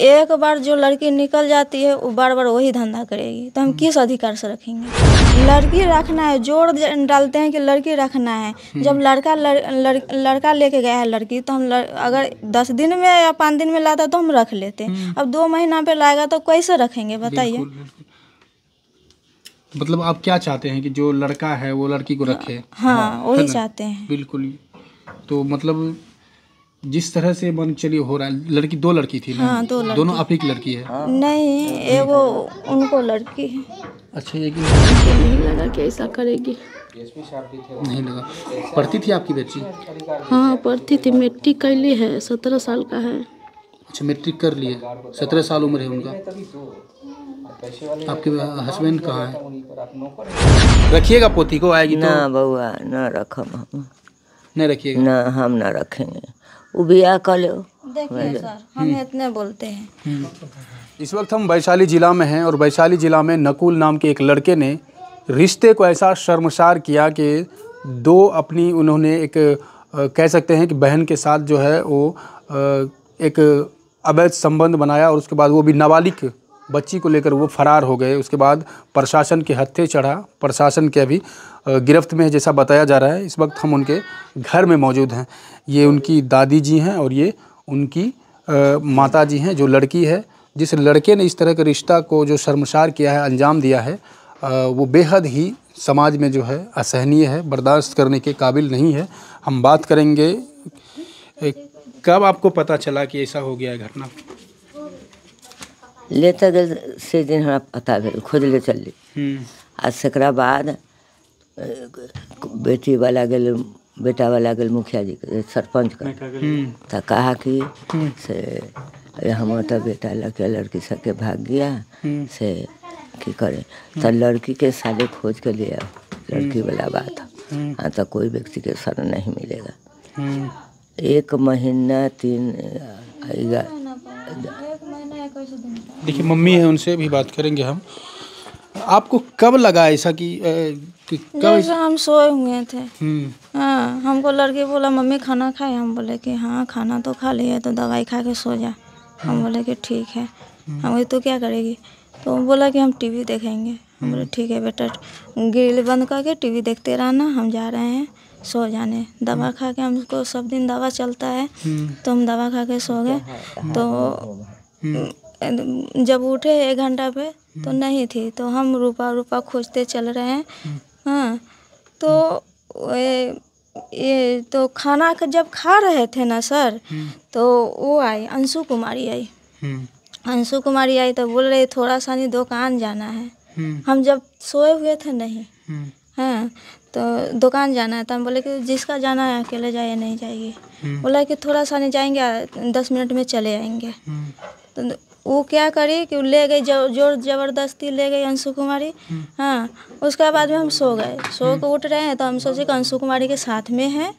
एक बार जो लड़की निकल जाती है वो बार बार वही धंधा करेगी तो हम किस अधिकार से रखेंगे लड़की रखना है जोर डालते हैं कि लड़की रखना है जब हम्म। लड़का लड़, लड़, लड़का लेके गया है लड़की तो हम लड़, अगर दस दिन में या पाँच दिन में लाता तो हम रख लेते हैं हम्म। अब दो महीना पे लाएगा तो कैसे रखेंगे बताइए मतलब आप क्या चाहते हैं कि जो लड़का है वो लड़की को हाँ, रखे हाँ, हाँ वही चाहते हैं बिल्कुल तो मतलब जिस तरह से मन चली हो रहा है लड़की दो लड़की थी हाँ, दो लड़की। दोनों आप ही की लड़की है हाँ। नहीं ये वो उनको लड़की है अच्छा ये नहीं लगा कि ऐसा करेगी नहीं लगा पढ़ती थी आपकी बच्ची हाँ पढ़ती थी मेट्रिक ली है सत्रह साल का है अच्छा मेट्रिक कर लिए सत्रह साल उम्र है उनका आपके हस्बैंड कहाँ है रखिएगा पोती को आएगी तो? ना बउआ ना रखम हम नहीं रखिएगा ना हम ना रखेंगे उबिया कल कर लो देखिए सर हम हम्म। इतने बोलते हैं इस वक्त हम वैशाली ज़िला में हैं और वैशाली ज़िला में नकुल नाम के एक लड़के ने रिश्ते को ऐसा शर्मसार किया कि दो अपनी उन्होंने एक कह सकते हैं कि बहन के साथ जो है वो एक अवैध संबंध बनाया और उसके बाद वो भी नाबालिग बच्ची को लेकर वो फरार हो गए उसके बाद प्रशासन के हत्थे चढ़ा प्रशासन के अभी गिरफ्त में जैसा बताया जा रहा है इस वक्त हम उनके घर में मौजूद हैं ये उनकी दादी जी हैं और ये उनकी माता जी हैं जो लड़की है जिस लड़के ने इस तरह के रिश्ता को जो शर्मसार किया है अंजाम दिया है वो बेहद ही समाज में जो है असहनीय है बर्दाश्त करने के काबिल नहीं है हम बात करेंगे कब आपको पता चला कि ऐसा हो गया है घटना लेते गेल से दिन हमरा पता भेल खोजले चल हम्म। आ तकरा बाद बेटीवला गेल वाला गेल मुखिया जी के सरपंच का हम्म। कहा कि हम्म। से हमर तऽ तो बेटा लड़के लड़की सबके भाग गया से कि करे तो लड़की के साले खोज के लिए लड़की वाला बात हाँ तो कोई व्यक्ति के शरण नहीं मिलेगा एक महीना तीन देखिए मम्मी है उनसे भी बात करेंगे हम आपको कब लगा ऐसा कि, कि कब इस... हम सोए हुए थे हम्म। हाँ हमको लड़के बोला मम्मी खाना खाए हम बोले कि हाँ खाना तो खा लिया तो दवाई खा के सो जा हम बोले कि ठीक है हम्म। हम तो क्या करेगी तो बोला कि हम टीवी देखेंगे हम बोले हम्म। ठीक है बेटा ग्रिल बंद करके टीवी देखते रहना हम जा रहे हैं सो जाने दवा खा के हमको सब दिन दवा चलता है तो हम दवा खा के सो गए तो जब उठे एक घंटा पे तो हम्म। नहीं थी तो हम रुपा रूपा खोजते चल रहे हैं हम्म। हाँ तो ये हम्म। ये तो खाना का जब खा रहे थे ना सर तो वो आई अंशु कुमारी आई अंशु कुमारी आई तो बोल रही थोड़ा सा नहीं दुकान जाना है हम जब सोए हुए थे नहीं हाँ तो दुकान जाना है तो हम बोले कि जिसका जाना है अकेले जाए नहीं जाएगी हम्म। बोला कि थोड़ा सा नहीं जाएंगे दस मिनट में चले आएंगे हम्म। तो वो क्या करी कि ले गई जोर जबरदस्ती ले गई अंशु कुमारी हम्म। हाँ उसके बाद में हम सो गए सो के उठ रहे हैं तो हम सोचे कि अंशु कुमारी के साथ में है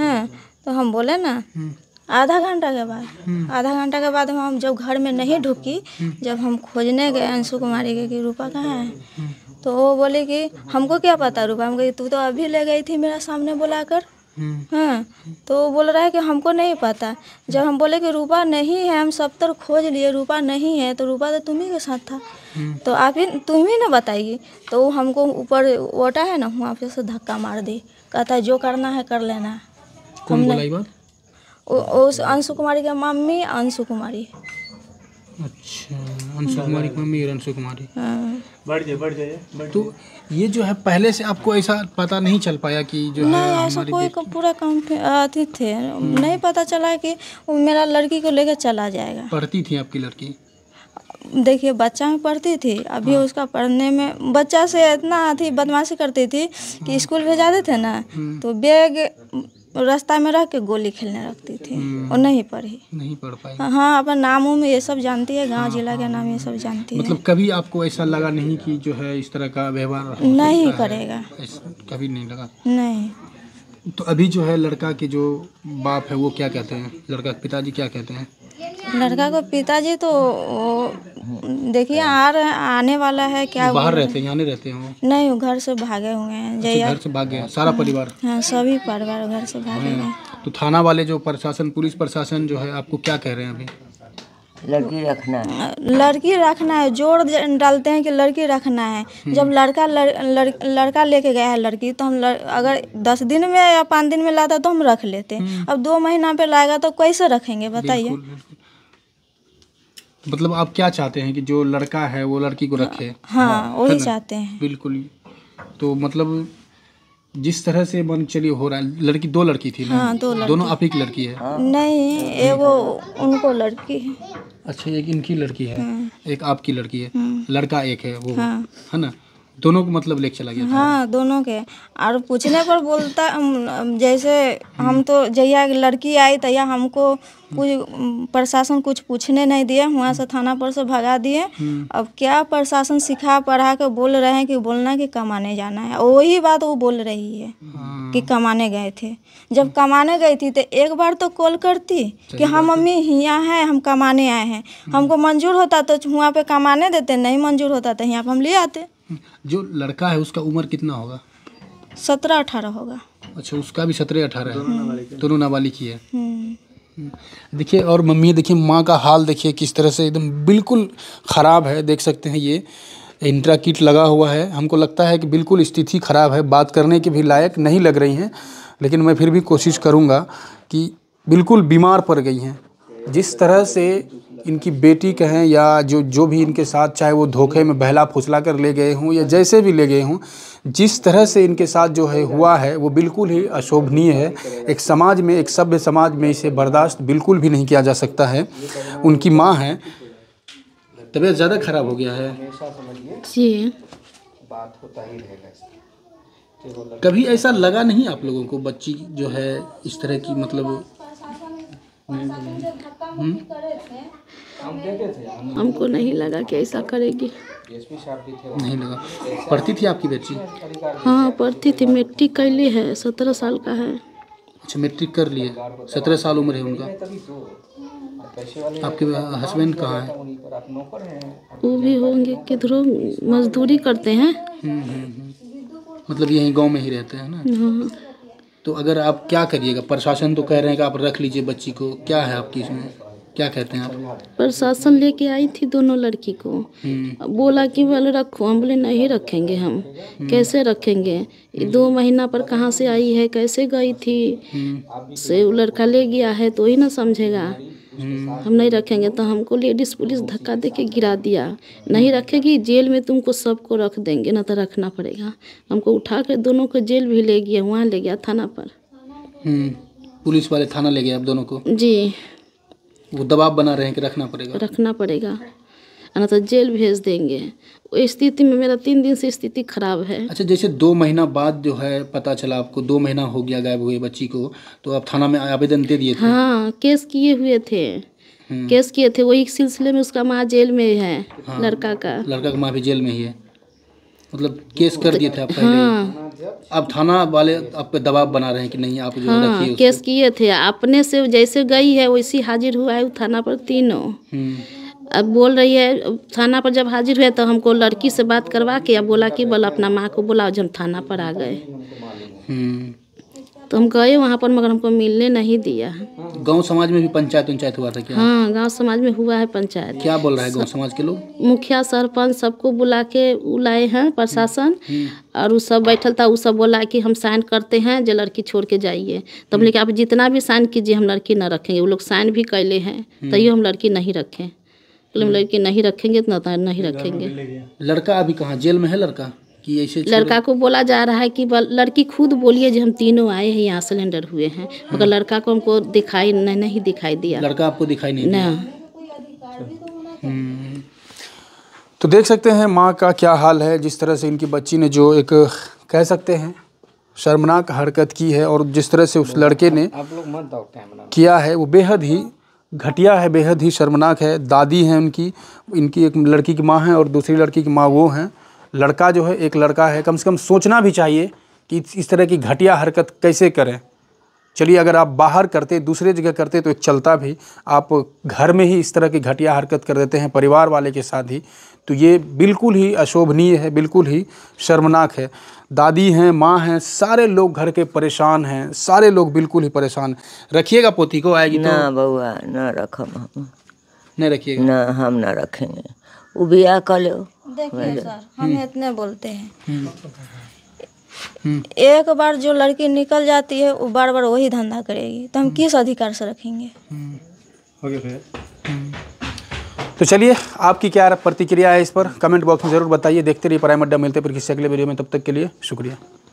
हाँ तो हम बोले ना आधा घंटा के बाद हम्म। आधा घंटा के बाद हम जब घर में नहीं ढुकी हम्म। जब हम खोजने गए अंशु कुमारी के कि रूपा कहाँ है हम्म। तो वो बोले कि हमको क्या पता रूपा हम कही तू तो अभी ले गई थी मेरा सामने बुलाकर हाँ तो बोल रहा है कि हमको नहीं पता जब हम बोले कि रूपा नहीं है हम सब तरफ खोज लिए रूपा नहीं है तो रूपा तो तुम्ही के साथ था तो आप ही तुम्ही ना बताइए तो हमको ऊपर ओटा है ना वहाँ पे से धक्का मार दी कहता है जो करना है कर लेना कौन बोला उस अंशु कुमारी की मम्मी अंशु कुमारी अच्छा अंशु कुमारी की मम्मी और अंशु कुमारी हाँ। बढ़ जाए बढ़ जाए तो ये जो है पहले से आपको ऐसा पता नहीं चल पाया कि जो नहीं, है ऐसा कोई को पूरा काम आते थे नहीं पता चला कि मेरा लड़की को लेकर चला जाएगा पढ़ती थी आपकी लड़की देखिए बच्चा में पढ़ती थी अभी हाँ। उसका पढ़ने में बच्चा से इतना अथी बदमाशी करती थी कि हाँ। स्कूल भेजा देते ना हम्म। तो बैग रास्ता में रह के गोली खेलने रखती थी हम्म। और नहीं पढ़ी नहीं पढ़ पाई हाँ, हाँ अपना नाम में ये सब जानती है गांव हाँ, जिला का नाम ये सब जानती मतलब है कभी आपको ऐसा लगा नहीं कि जो है इस तरह का व्यवहार नहीं करेगा कभी नहीं लगा नहीं तो अभी जो है लड़का के जो बाप है वो क्या कहते हैं लड़का पिताजी क्या कहते हैं लड़का को पिताजी तो देखिए अच्छा। आ रहे आने वाला है क्या बाहर रहते हैं नहीं रहते हैं नहीं वो घर से भागे हुए हैं अच्छा, जैसे घर से भागे हैं सारा परिवार हाँ सभी परिवार घर से भागे हाँ। हैं तो थाना वाले जो प्रशासन पुलिस प्रशासन जो है आपको क्या कह रहे हैं अभी लड़की रखना है लड़की रखना है जोर डालते हैं कि लड़की रखना है हम्म। जब लड़का लड़, लड़का लेके गया है लड़की तो हम लड़, अगर दस दिन में या पाँच दिन में लाता तो हम रख लेते हैं हम्म। अब दो महीना पे लाएगा तो कैसे रखेंगे बताइए मतलब आप क्या चाहते हैं कि जो लड़का है वो लड़की को रखे हाँ, हाँ, हाँ वही चाहते हैं बिल्कुल तो मतलब जिस तरह से मन चलिए हो रहा है लड़की दो लड़की थी हाँ, दो लड़की। दोनों आप एक लड़की है नहीं वो उनको लड़की है अच्छा एक इनकी लड़की है हाँ। एक आपकी लड़की है हाँ। लड़का एक है वो है ना दोनों को मतलब लेके चला गया हाँ दोनों के और पूछने पर बोलता जैसे हम तो जैया लड़की आई तैया हमको कुछ प्रशासन कुछ पूछने नहीं दिए वहाँ से थाना पर से भगा दिए हम्म। अब क्या प्रशासन सिखा पढ़ा के बोल रहे हैं कि बोलना कि कमाने जाना है वही बात वो बोल रही है हाँ। कि कमाने गए थे जब कमाने गई थी तो एक बार तो कॉल करती कि हम मम्मी यहाँ हैं हम कमाने आए हैं हमको हम्म। मंजूर होता तो वहाँ पे कमाने देते नहीं मंजूर होता तो यहाँ पर हम ले आते जो लड़का है उसका उम्र कितना होगा सत्रह अठारह होगा अच्छा उसका भी सत्रह अठारह है दोनों नाबालिग ही है हम्म। देखिए और मम्मी देखिए माँ का हाल देखिए किस तरह से एकदम बिल्कुल ख़राब है देख सकते हैं ये इंट्रा किट लगा हुआ है हमको लगता है कि बिल्कुल स्थिति ख़राब है बात करने के भी लायक नहीं लग रही हैं लेकिन मैं फिर भी कोशिश करूँगा कि बिल्कुल बीमार पड़ गई हैं जिस तरह से इनकी बेटी कहें या जो जो भी इनके साथ चाहे वो धोखे में बहला फुसला कर ले गए हों या जैसे भी ले गए हों जिस तरह से इनके साथ जो है हुआ है वो बिल्कुल ही अशोभनीय है एक समाज में एक सभ्य समाज में इसे बर्दाश्त बिल्कुल भी नहीं किया जा सकता है उनकी माँ है तबीयत ज़्यादा खराब हो गया है जी बात होता ही रहेगा कभी ऐसा लगा नहीं आप लोगों को बच्ची जो है इस तरह की मतलब हम्म। हम्म। तो हमको नहीं लगा कि ऐसा करेगी नहीं लगा पढ़ती थी आपकी बेटी हाँ पढ़ती थी मेट्रिक ली है सत्रह साल का है अच्छा मेट्रिक कर लिए सत्रह साल उम्र है उनका हम्म। आपके हस्बैंड कहाँ है वो भी होंगे किधरों मजदूरी करते हैं मतलब यही गांव में ही रहते हैं ना हाँ। तो अगर आप क्या करिएगा प्रशासन तो कह रहे हैं कि आप रख लीजिए बच्ची को क्या है आपकी इसमें क्या कहते हैं आप प्रशासन लेके आई थी दोनों लड़की को हम्म। बोला कि वाले रखो हम बोले नहीं रखेंगे हम हम्म। कैसे रखेंगे दो महीना पर कहाँ से आई है कैसे गई थी हम्म। से वो लड़का ले गया है तो ही ना समझेगा हम नहीं रखेंगे तो हमको लेडीज़ पुलिस धक्का दे के गिरा दिया नहीं रखेगी जेल में तुमको सबको रख देंगे ना तो रखना पड़ेगा हमको उठा कर दोनों को जेल भी ले गया वहाँ ले गया थाना पर हम्म, पुलिस वाले थाना ले गया अब दोनों को जी वो दबाव बना रहे हैं कि रखना पड़ेगा रखना पड़ेगा अन्यथा तो जेल भेज देंगे स्थिति में मेरा तीन दिन से स्थिति खराब है अच्छा जैसे दो महीना बाद जो है पता चला आपको दो महीना हो गया गायब हुए बच्ची को तो आप थाना में आवेदन दे दिए हाँ केस किए हुए थे हम्म। केस किए थे वही सिलसिले में उसका माँ जेल में है हाँ, लड़का का लड़का का माँ भी जेल में ही है मतलब केस कर दिए थे आप पहले हाँ, अब थाना वाले आप पे दबाव बना रहे हैं कि नहीं आप जो हाँ, केस किए थे अपने से जैसे गई है वैसे हाजिर हुआ है थाना पर तीनों हम्म। अब बोल रही है थाना पर जब हाजिर हुए तो हमको लड़की से बात करवा के अब बोला कि बोला अपना माँ को बोला जब थाना पर आ गए हम्म। तो हम गए वहाँ पर मगर हमको मिलने नहीं दिया गांव समाज में भी पंचायत पंचायत हुआ था क्या हाँ गांव समाज में हुआ है पंचायत क्या बोल रहा है गांव समाज के लोग मुखिया सरपंच सबको बुला के लाए हैं प्रशासन हम्म। और वो सब बैठल था वो सब बोला कि हम साइन करते हैं जो लड़की छोड़ के जाइए तब तो हम्म। लेकिन आप जितना भी साइन कीजिए हम लड़की ना रखेंगे वो लोग साइन भी कैले हैं तैयो हम लड़की नहीं रखें बोले मतलब हम्म। लड़की नहीं रखेंगे तो नहीं रखेंगे लड़का अभी कहाँ जेल में है लड़का ऐसे लड़का को बोला जा रहा है कि लड़की खुद बोलिए जो हम तीनों आए हैं यहाँ सिलेंडर हुए हैं हाँ। मगर लड़का को हमको दिखाई नहीं, नहीं दिखाई दिया लड़का आपको दिखाई नहीं ना हम्म। तो देख सकते हैं माँ का क्या हाल है जिस तरह से इनकी बच्ची ने जो एक कह सकते हैं शर्मनाक हरकत की है और जिस तरह से उस लड़के ने किया है वो बेहद ही घटिया है बेहद ही शर्मनाक है दादी हैं उनकी इनकी एक लड़की की माँ हैं और दूसरी लड़की की माँ वो हैं लड़का जो है एक लड़का है कम से कम सोचना भी चाहिए कि इस तरह की घटिया हरकत कैसे करें चलिए अगर आप बाहर करते दूसरे जगह करते तो एक चलता भी आप घर में ही इस तरह की घटिया हरकत कर देते हैं परिवार वाले के साथ ही तो ये बिल्कुल ही अशोभनीय है बिल्कुल ही शर्मनाक है दादी हैं माँ हैं सारे लोग घर के परेशान हैं सारे लोग बिल्कुल ही परेशान रखिएगा पोती को आएगी तो। ना तो? बउआ ना रखम नहीं रखिएगा ना हम ना रखेंगे वो ब्याह कर लो देखिए सर हम इतने बोलते हैं हम्म। एक बार जो लड़की निकल जाती है वो बार बार वही धंधा करेगी तो हम किस अधिकार से रखेंगे हम्म। हम्म। तो चलिए आपकी क्या प्रतिक्रिया है इस पर कमेंट बॉक्स में ज़रूर बताइए देखते रहिए प्राइम अड्डा मिलते फिर किसी अगले वीडियो में तब तक के लिए शुक्रिया